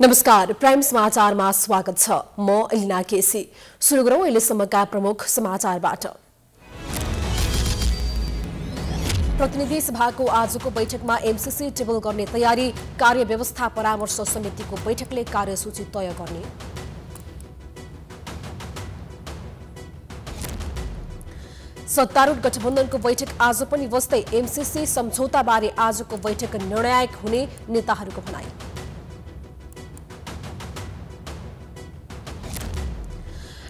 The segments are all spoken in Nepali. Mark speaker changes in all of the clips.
Speaker 1: नमस्कार प्राइम समाचारमा स्वागत छ म एलिना केसी सुरु गरौँ अहिलेसम्मका प्रमुख समाचारबाट प्रतिनिधि सभाको आजको बैठकमा एमसिसी टेबल गर्ने तयारी कार्य व्यवस्था परामर्श समितिको बैठकले कार्यसूची तय गर्ने सत्तारूढ़ गठबन्धनको बैठक आज पनि बस्दै एमसिसी सम्झौताबारे आजको बैठक निर्णायक हुने नेताहरूको भनाई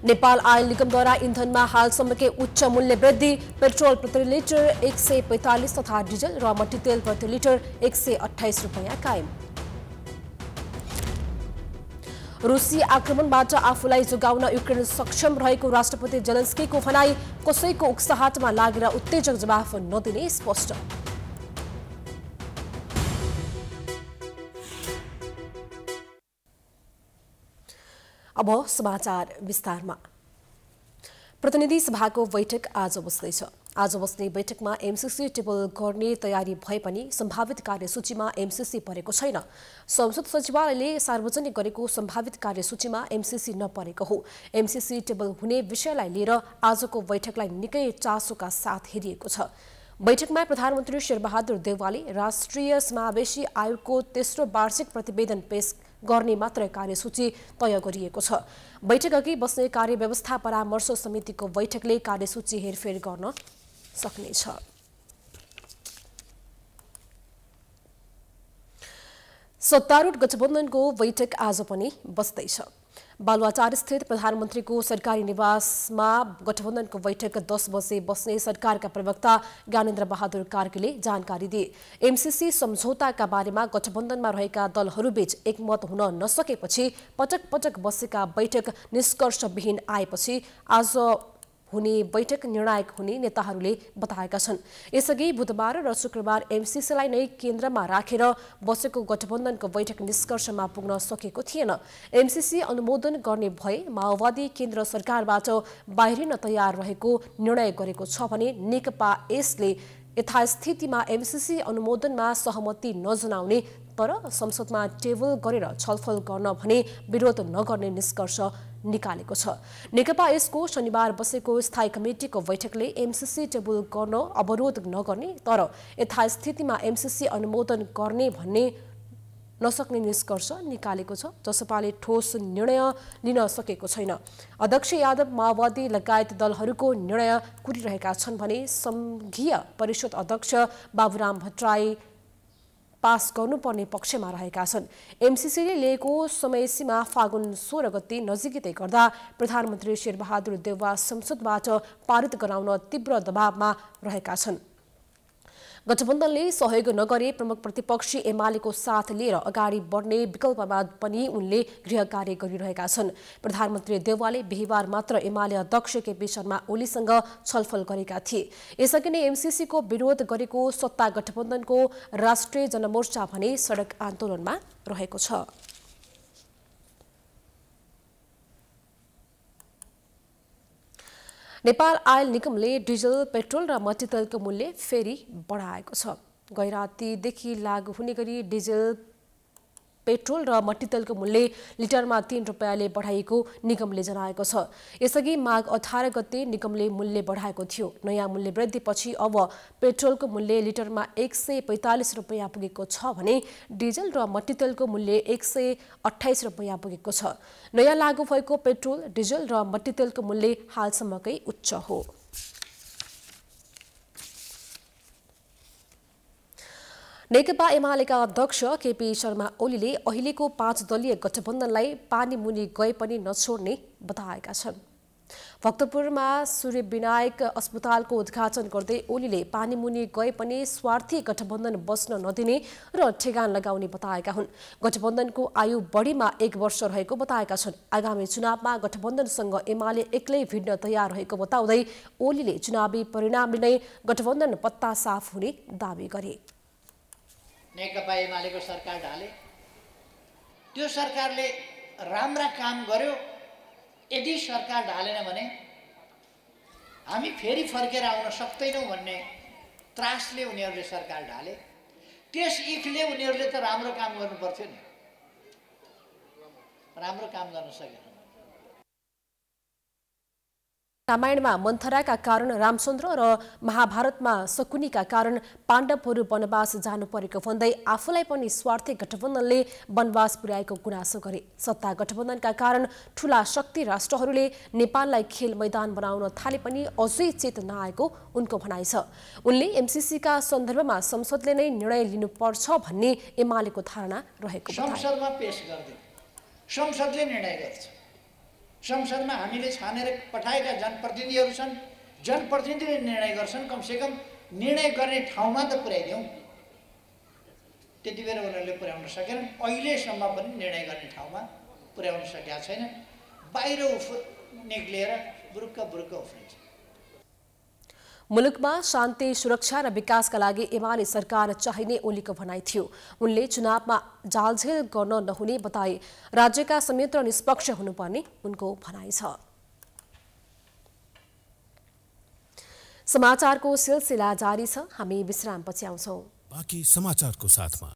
Speaker 1: नेपाल आयल निगमद्वारा इन्धनमा हालसम्मकै उच्च मूल्य वृद्धि पेट्रोल प्रति लिटर एक सय पैँतालिस तथा डिजल र मट्टीतेल प्रति लिटर एक सय अठाइस रुपियाँ कायम रुसी आक्रमणबाट आफूलाई जोगाउन युक्रेन सक्षम रहेको राष्ट्रपति जेलेन्स्कीको भनाई कसैको उत्साहमा लागेर उत्तेजक जवाफ नदिने स्पष्ट अब समाचार विस्तारमा प्रतिनिधि सभाको बैठक आज बस्दैछ आज बस्ने बैठकमा एमसिसी टेबल गर्ने तयारी भए पनि सम्भावित कार्यसूचीमा एमसिसी परेको छैन संसद सचिवालयले सार्वजनिक गरेको सम्भावित कार्यसूचीमा एमसिसी नपरेको हो एमसिसी टेबल हुने विषयलाई लिएर आजको बैठकलाई निकै चासोका साथ हेरिएको छ बैठकमा प्रधानमन्त्री शेरबहादुर देवालले राष्ट्रिय समावेशी आयोगको तेस्रो वार्षिक प्रतिवेदन पेश गर्ने मात्रै कार्यसूची तय गरिएको छ बैठक अघि बस्ने कार्यव्यवस्था परामर्श समितिको बैठकले कार्यसूची हेरफेर गर्न सक्नेछ सत्तारूढ गठबन्धनको बैठक आज पनि बस्दैछ बालुवाटारस्थित प्रधानमन्त्रीको सरकारी निवासमा गठबन्धनको बैठक दस बजे बस्ने सरकारका प्रवक्ता ज्ञानेन्द्र बहादुर कार्कीले जानकारी दिए एमसिसी सम्झौताका बारेमा गठबन्धनमा रहेका दलहरूबीच एकमत हुन नसकेपछि पटक पटक बसेका बैठक निष्कर्षविहीन आएपछि आज हुने बैठक निर्णायक हुने नेताहरूले बताएका छन् यसअघि बुधबार र शुक्रबार एमसिसीलाई नै केन्द्रमा राखेर बसेको गठबन्धनको बैठक निष्कर्षमा पुग्न सकेको थिएन एमसिसी अनुमोदन गर्ने भए माओवादी केन्द्र सरकारबाट बाहिरिन तयार रहेको निर्णय गरेको छ भने नेकपा यसले यथास्थितिमा एमसिसी अनुमोदनमा सहमति नजनाउने तर संसदमा टेबल गरेर छलफल गर्न भने विरोध नगर्ने निष्कर्ष निकालेको छ नेकपा यसको शनिबार बसेको स्थायी कमिटिको बैठकले एमसिसी टेबल गर्न अवरोध नगर्ने तर यथास्थितिमा एमसिसी अनुमोदन गर्ने भन्ने नसक्ने निष्कर्ष निकालेको छ जसपाले ठोस निर्णय लिन सकेको छैन अध्यक्ष यादव माओवादी लगायत दलहरूको निर्णय कुरिरहेका छन् भने सङ्घीय परिषद अध्यक्ष बाबुराम भट्टराई पास गर्नुपर्ने पक्षमा रहेका छन् एमसिसीले लिएको समयसीमा फागुन सोह्र गति नजिकै गर्दा प्रधानमन्त्री शेरबहादुर देववा संसदबाट पारित गराउन तीव्र दबावमा रहेका छन् गठबन्धनले सहयोग नगरे प्रमुख प्रतिपक्षी एमालेको साथ लिएर अगाडि बढ्ने विकल्पमा पनि उनले गृह कार्य गरिरहेका छन् प्रधानमन्त्री देवालले बिहिबार मात्र एमाले अध्यक्ष केपी शर्मा ओलीसँग छलफल गरेका थिए यसअघि नै एमसिसीको विरोध गरेको सत्ता गठबन्धनको राष्ट्रिय जनमोर्चा भने सडक आन्दोलनमा रहेको छ नेपाल आयल निगमले डिजल पेट्रोल र मट्टीतेलको मूल्य फेरि बढाएको छ गैरातीदेखि लागू हुने गरी डिजल पेट्रोल र मट्टीतेलको मूल्य लिटरमा तीन रुपियाँले बढाइएको निगमले जनाएको छ यसअघि माघ अठार गते निगमले मूल्य बढाएको थियो नयाँ मूल्य वृद्धिपछि अब पेट्रोलको मूल्य लिटरमा एक सय पैँतालिस रुपियाँ पुगेको छ भने डिजल र मट्टीतेलको मूल्य एक सय अठाइस रुपियाँ पुगेको छ नयाँ लागू भएको पेट्रोल डिजल र मट्टीतेलको मूल्य हालसम्मकै उच्च हो नेकपा एमालेका अध्यक्ष केपी शर्मा ओलीले अहिलेको पाँच दलीय गठबन्धनलाई पानी मुनि गए पनि नछोड्ने बताएका छन् भक्तपुरमा सूर्य विनायक अस्पतालको उद्घाटन गर्दै ओलीले पानी गए पनि स्वार्थी गठबन्धन बस्न नदिने र ठेगान लगाउने बताएका हुन् गठबन्धनको आयु बढीमा एक वर्ष रहेको बताएका छन् आगामी चुनावमा गठबन्धनसँग एमाले एक्लै भिड्न तयार रहेको बताउँदै ओलीले चुनावी परिणामले नै गठबन्धन पत्ता साफ हुने दावी गरे
Speaker 2: नेकपा एमालेको सरकार ढाले त्यो सरकारले राम्रा काम गर्यो यदि सरकार ढालेन भने हामी फेरि फर्केर आउन सक्दैनौँ भन्ने त्रासले उनीहरूले सरकार ढाले त्यस इखले उनीहरूले त राम्रो काम गर्नु पर्थ्यो नि राम्रो काम गर्न सकेन
Speaker 1: रामायणमा मन्थराका कारण रामचन्द्र र महाभारतमा शकुनीका कारण पाण्डवहरू वनवास जानु परेको भन्दै आफूलाई पनि स्वार्थी गठबन्धनले वनवास पुर्याएको गुनासो गरे सत्ता गठबन्धनका कारण ठूला शक्ति राष्ट्रहरूले नेपाललाई खेल मैदान बनाउन थाले पनि अझै चेत नआएको उनको भनाइ छ उनले एमसिसीका सन्दर्भमा संसदले नै निर्णय लिनुपर्छ भन्ने एमालेको धारणा रहेको
Speaker 2: संसदले निर्णय गर्छ संसदमा हामीले छानेर पठाएका जनप्रतिनिधिहरू छन् जनप्रतिनिधिले निर्णय गर्छन् कमसेकम निर्णय गर्ने ठाउँमा त पुर्याइदेऊ त्यति बेला उनीहरूले पुर्याउन सकेनन् अहिलेसम्म पनि निर्णय गर्ने ठाउँमा पुर्याउन सकेका छैनन् बाहिर उफ निक्लिएर बुरुक्क बुरुक्क उफ्रिन्छ
Speaker 1: मुलुकमा शान्ति सुरक्षा र विकासका लागि एमाले सरकार चाहिने ओलीको भनाइ थियो उनले चुनावमा जालझेल गर्न नहुने बताए राज्यका संयन्त्र निष्पक्ष हुनुपर्ने उनको भनाइ छ समाचारको सिलसिला जारी छ हामी विश्रामपछि आउँछौँ
Speaker 2: बाँकी समाचारको साथमा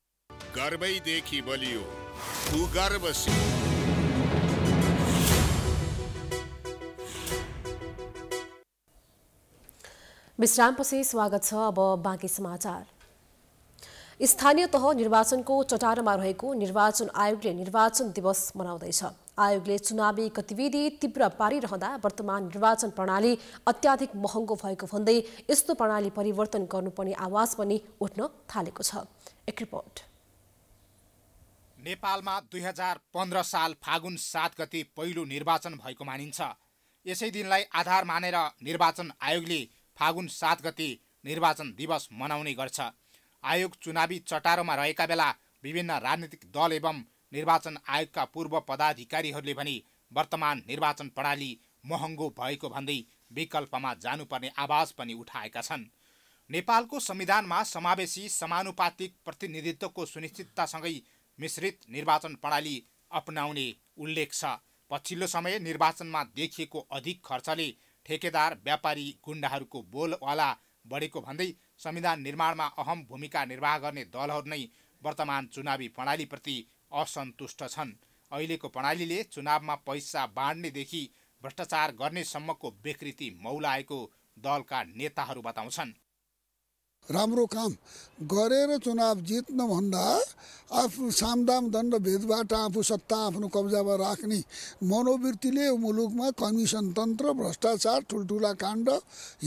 Speaker 2: गर्वैदेखि
Speaker 1: विश्रामपछि स्वागत छ अब बाँकी समाचार स्थानीय तह निर्वाचनको चटारमा रहेको निर्वाचन आयोगले निर्वाचन दिवस मनाउँदैछ आयोगले चुनावी गतिविधि तीव्र पारिरहँदा वर्तमान निर्वाचन प्रणाली अत्याधिक महँगो भएको भन्दै यस्तो प्रणाली परिवर्तन गर्नुपर्ने आवाज पनि उठ्न थालेको छ एक रिपोर्ट
Speaker 2: नेपालमा दुई हजार पन्ध्र साल फागुन सात गति पहिलो निर्वाचन भएको मानिन्छ यसै दिनलाई आधार मानेर निर्वाचन आयोगले फागुन सात गते निर्वाचन दिवस मनाउने गर्छ आयोग चुनावी चटारोमा रहेका बेला विभिन्न राजनीतिक दल एवं निर्वाचन आयोगका पूर्व पदाधिकारीहरूले भने वर्तमान निर्वाचन प्रणाली महँगो भएको भन्दै विकल्पमा जानुपर्ने आवाज पनि उठाएका छन् नेपालको संविधानमा समावेशी समानुपातिक प्रतिनिधित्वको सुनिश्चिततासँगै मिश्रित निर्वाचन प्रणाली अपनाउने उल्लेख छ पछिल्लो समय निर्वाचनमा देखिएको अधिक खर्चले ठेकेदार व्यापारी गुण्डाहरूको बोलवाला बढेको भन्दै संविधान निर्माणमा अहम भूमिका निर्वाह गर्ने दलहरू नै वर्तमान चुनावी प्रणालीप्रति असन्तुष्ट छन् अहिलेको प्रणालीले चुनावमा पैसा बाँड्नेदेखि भ्रष्टाचार गर्नेसम्मको विकृति मौलाएको दलका नेताहरू बताउँछन् राम्रो काम गरेर चुनाव जित्नुभन्दा आफू सामदाम दण्ड भेदबाट आफू सत्ता आफ्नो कब्जामा राख्ने मनोवृत्तिले मुलुकमा कमिसन तन्त्र भ्रष्टाचार ठुल्ठुला काण्ड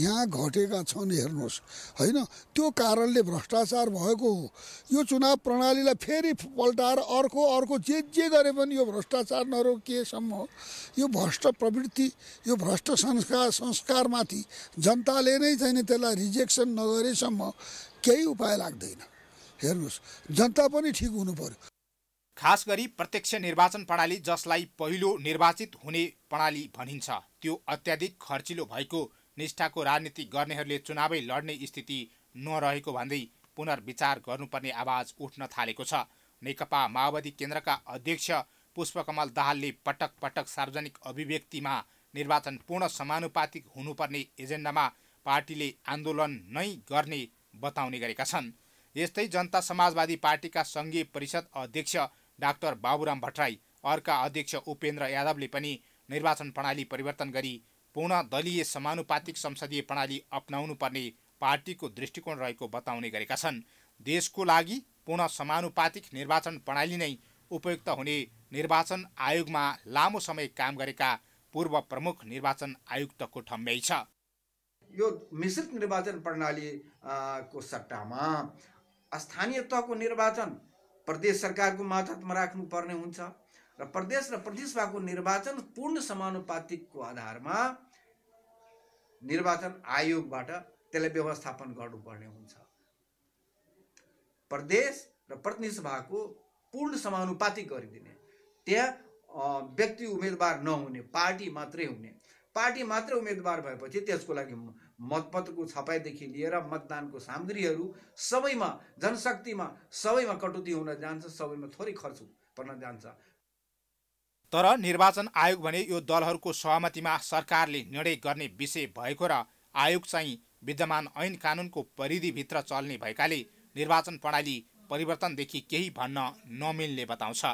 Speaker 2: यहाँ घटेका छन् हेर्नुहोस् होइन त्यो कारणले भ्रष्टाचार भएको हो यो चुनाव प्रणालीलाई फेरि पल्टाएर अर्को अर्को जे जे गरे पनि यो भ्रष्टाचार नरोकिएसम्म यो भ्रष्ट प्रवृत्ति यो भ्रष्ट संस्कार संस्कारमाथि जनताले नै चाहिँ त्यसलाई रिजेक्सन नगरेसम्म केही उपाय लाग्दैन हेर्नुहोस् जनता पनि ठिक हुनु पर्यो खास गरी प्रत्यक्ष निर्वाचन प्रणाली जसलाई पहिलो निर्वाचित हुने प्रणाली भनिन्छ त्यो अत्याधिक खर्चिलो भएको निष्ठाको राजनीति गर्नेहरूले चुनावै लड्ने स्थिति नरहेको भन्दै पुनर्विचार गर्नुपर्ने आवाज उठ्न थालेको छ नेकपा माओवादी केन्द्रका अध्यक्ष पुष्पकमल दाहालले पटक पटक सार्वजनिक अभिव्यक्तिमा निर्वाचन पूर्ण समानुपातिक हुनुपर्ने एजेन्डामा पार्टीले आन्दोलन नै गर्ने बताउने गरेका छन् यस्तै जनता समाजवादी पार्टीका सङ्घीय परिषद अध्यक्ष डाक्टर बाबुराम भट्टराई अर्का अध्यक्ष उपेन्द्र यादवले पनि निर्वाचन प्रणाली परिवर्तन गरी पूर्ण दलीय समानुपातिक संसदीय प्रणाली अप्नाउनु पार्टीको दृष्टिकोण रहेको बताउने गरेका छन् देशको लागि पूर्ण समानुपातिक निर्वाचन प्रणाली नै उपयुक्त हुने निर्वाचन आयोगमा लामो समय काम गरेका पूर्व प्रमुख निर्वाचन आयुक्तको ठम्ब्याइ छ यो मिश्रित निर्वाचन प्रणालीको सट्टामा स्थानीय तहको निर्वाचन प्रदेश सरकारको मातहतमा राख्नुपर्ने हुन्छ र प्रदेश र प्रदेशभाको निर्वाचन पूर्ण समानुपातिकको आधारमा निर्वाचन आयोगबाट त्यसलाई व्यवस्थापन गर्नुपर्ने हुन्छ प्रदेश र प्रतिनिधिसभाको पूर्ण समानुपातिक गरिदिने त्यहाँ व्यक्ति उम्मेदवार नहुने पार्टी मात्रै हुने पार्टी मात्र उम्मेदवार भएपछि त्यसको लागि मतपत्रको छपाइदेखि लिएर मतदानको सामग्रीहरू सबैमा जनशक्तिमा सबैमा कटौती हुन जान्छ सबैमा थोरै खर्च पर्न जान्छ तर निर्वाचन आयोग भने यो दलहरूको सहमतिमा सरकारले निर्णय गर्ने विषय भएको र आयोग चाहिँ विद्यमान ऐन कानुनको परिधिभित्र चल्ने भएकाले निर्वाचन प्रणाली परिवर्तनदेखि केही भन्न नमिल्ने बताउँछ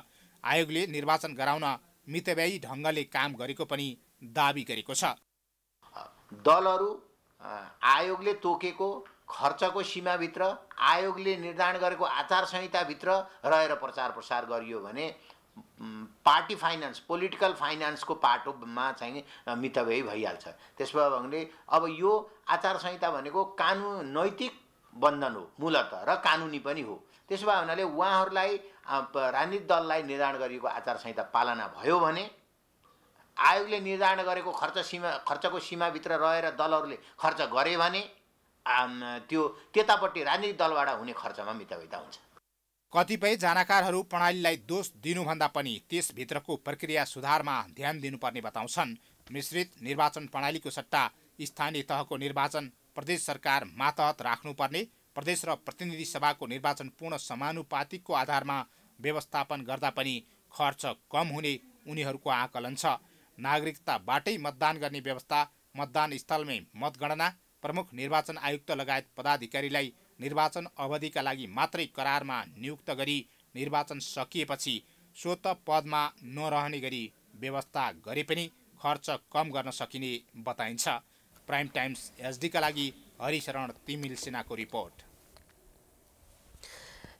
Speaker 2: आयोगले निर्वाचन गराउन मितव्ययी ढङ्गले काम गरेको पनि दावी गरेको छ दलहरू आयोगले तोकेको खर्चको सीमाभित्र आयोगले निर्धारण गरेको आचार संहिताभित्र रहेर प्रचार प्रसार गरियो भने पार्टी फाइनेन्स पोलिटिकल फाइनेन्सको पाटोमा चाहिँ मितव्ययी भइहाल्छ त्यसो भने अब यो आचार संहिता भनेको कानुन नैतिक बन्धन हो मूलत र कानुनी पनि हो त्यसो भए हुनाले उहाँहरूलाई राजनीतिक दललाई निर्धारण गरिएको आचार संहिता पालना भयो भने आयोगले निर्धारण गरेको खर्च सीमा खर्चको सीमाभित्र रहेर दलहरूले खर्च गरे भने त्यो त्यतापट्टि राजनीतिक दलबाट हुने खर्चमा मिताविता हुन्छ कतिपय जानकारहरू प्रणालीलाई दोष दिनुभन्दा पनि त्यसभित्रको प्रक्रिया सुधारमा ध्यान दिनुपर्ने बताउँछन् मिश्रित निर्वाचन प्रणालीको सट्टा स्थानीय तहको निर्वाचन प्रदेश सरकार मातहत राख्नुपर्ने प्रदेश र प्रतिनिधि सभाको निर्वाचन पूर्ण समानुपातिकको आधारमा व्यवस्थापन गर्दा पनि खर्च कम हुने उनीहरूको आकलन छ नागरिकताबाटै मतदान गर्ने व्यवस्था मतदान स्थलमै मतगणना प्रमुख निर्वाचन आयुक्त लगायत पदाधिकारीलाई निर्वाचन अवधिका लागि मात्रै करारमा नियुक्त गरी निर्वाचन सकिएपछि स्वत पदमा नरहने गरी व्यवस्था गरे पनि खर्च कम गर्न सकिने बताइन्छ प्राइम टाइम्स एसडीका लागि हरिशरण तिमिल सिन्हाको रिपोर्ट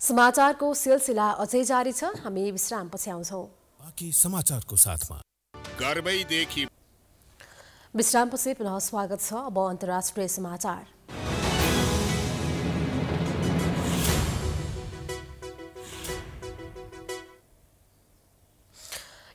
Speaker 1: समाचारको सिलसिला अझै जारी छ हामी विश्रामपछि आउँछौँ बाँकी
Speaker 2: समाचारको साथमा गर्वै देखि
Speaker 1: विश्रामपछि पुनः स्वागत छ अब अन्तर्राष्ट्रिय समाचार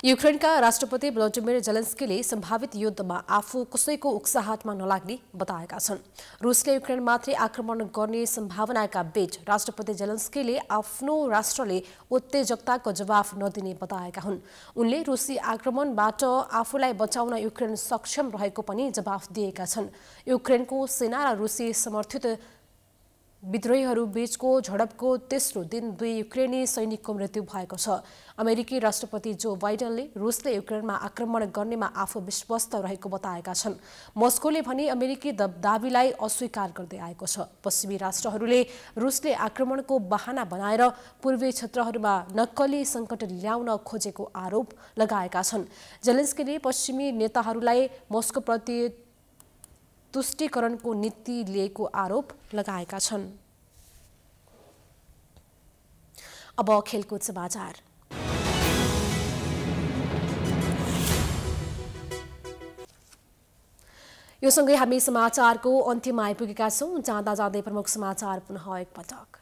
Speaker 1: युक्रेनका राष्ट्रपति भ्लोडिमिर जेलेन्स्कीले सम्भावित युद्धमा आफू कसैको उक्साहाटमा नलाग्ने बताएका छन् रुसले युक्रेन मात्रै आक्रमण गर्ने सम्भावनाका बीच राष्ट्रपति जेलेन्स्कीले आफ्नो राष्ट्रले उत्तेजकताको जवाफ नदिने बताएका हुन् उनले रुसी आक्रमणबाट आफूलाई बचाउन युक्रेन सक्षम रहेको पनि जवाफ दिएका छन् युक्रेनको सेना र रुसी समर्थित बीचको झडपको तेस्रो दिन दुई युक्रेनी सैनिकको मृत्यु भएको छ अमेरिकी राष्ट्रपति जो बाइडनले रुसले युक्रेनमा आक्रमण गर्नेमा आफू विश्वस्त रहेको बताएका छन् मस्कोले भने अमेरिकी दावीलाई अस्वीकार गर्दै आएको छ पश्चिमी राष्ट्रहरूले रुसले आक्रमणको बहाना बनाएर पूर्वी क्षेत्रहरूमा नक्कली सङ्कट ल्याउन खोजेको आरोप लगाएका छन् जेलेन्स्कीले पश्चिमी नेताहरूलाई मस्कोप्रति तुष्टिकरणको नीति लिएको आरोप लगाएका छन् अब खेलकुद समाचार यो सँगै हामी समाचारको अन्त्यमा आइपुगेका छौँ जाँदा जाँदै प्रमुख समाचार पुनः एकपटक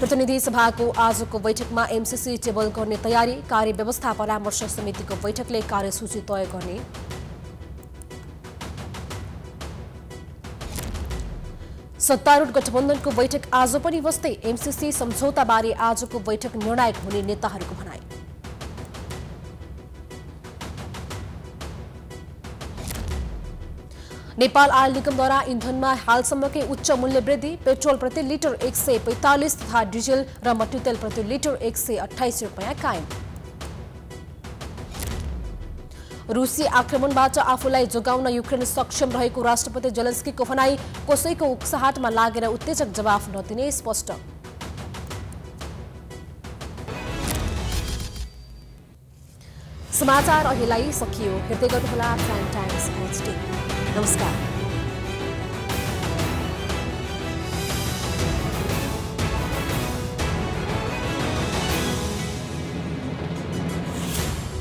Speaker 1: प्रतिनिधि सभाको आजको बैठकमा एमसिसी टेबल गर्ने तयारी व्यवस्था परामर्श समितिको बैठकले कार्यसूची तय गर्ने सत्तारूढ़ गठबन्धनको बैठक आज पनि बस्दै एमसीसी सम्झौताबारे आजको बैठक निर्णायक हुने नेताहरूको भनाई नेपाल आयल निगमद्वारा इन्धनमा हालसम्मकै उच्च मूल्य वृद्धि पेट्रोल प्रति लिटर एक सय पैंतालिस तथा डिजल र मट्टीतेल प्रति लिटर एक सय अठाइस रुपियाँ कायम रुसी आक्रमणबाट आफूलाई जोगाउन युक्रेन सक्षम रहेको राष्ट्रपति जेलेन्स्कीको भनाई कसैको उक्साहाटमा लागेर उत्तेजक जवाफ नदिने स्पष्ट समाचार अहिलेलाई सकियो हेर्दै गर्नुहोला प्राइम टाइम्स नमस्कार